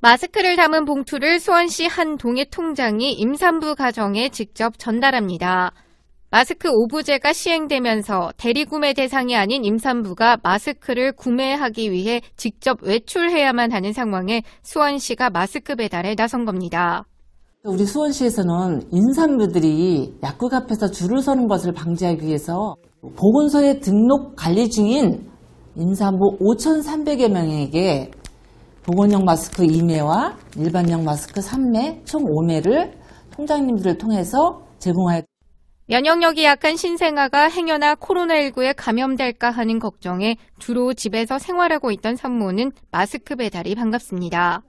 마스크를 담은 봉투를 수원시 한 동해 통장이 임산부 가정에 직접 전달합니다. 마스크 오브제가 시행되면서 대리구매 대상이 아닌 임산부가 마스크를 구매하기 위해 직접 외출해야만 하는 상황에 수원시가 마스크 배달에 나선 겁니다. 우리 수원시에서는 임산부들이 약국 앞에서 줄을 서는 것을 방지하기 위해서 보건소에 등록 관리 중인 임산부 5,300여 명에게 보건용 마스크 2매와 일반용 마스크 3매, 총 5매를 통장님들을 통해서 제공할 면역력이 약한 신생아가 행여나 코로나19에 감염될까 하는 걱정에 주로 집에서 생활하고 있던 산모는 마스크 배달이 반갑습니다.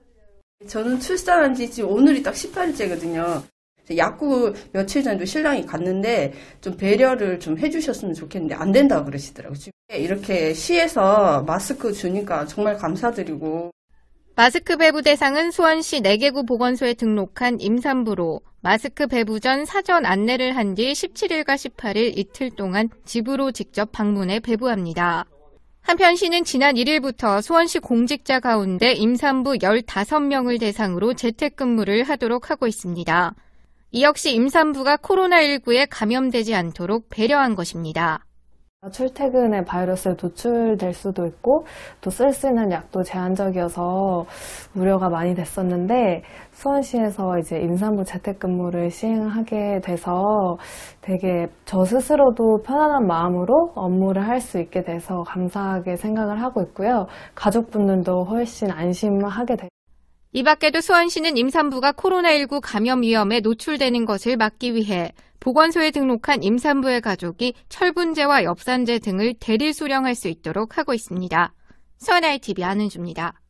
저는 출산한 지 지금 오늘이 딱 18일째거든요. 약국 며칠 전에도 신랑이 갔는데 좀 배려를 좀 해주셨으면 좋겠는데 안 된다 고 그러시더라고요. 이렇게 시에서 마스크 주니까 정말 감사드리고. 마스크 배부 대상은 수원시 4개구 보건소에 등록한 임산부로 마스크 배부 전 사전 안내를 한 뒤 17일과 18일 이틀 동안 집으로 직접 방문해 배부합니다. 한편 시는 지난 1일부터 수원시 공직자 가운데 임산부 15명을 대상으로 재택근무를 하도록 하고 있습니다. 이 역시 임산부가 코로나19에 감염되지 않도록 배려한 것입니다. 출퇴근에 바이러스에 노출될 수도 있고 또 쓸 수 있는 약도 제한적이어서 우려가 많이 됐었는데 수원시에서 이제 임산부 재택근무를 시행하게 돼서 되게 저 스스로도 편안한 마음으로 업무를 할 수 있게 돼서 감사하게 생각을 하고 있고요. 가족분들도 훨씬 안심하게 돼요. 이 밖에도 수원시는 임산부가 코로나19 감염 위험에 노출되는 것을 막기 위해 보건소에 등록한 임산부의 가족이 철분제와 엽산제 등을 대리 수령할 수 있도록 하고 있습니다. 수원 ITV 안은주입니다.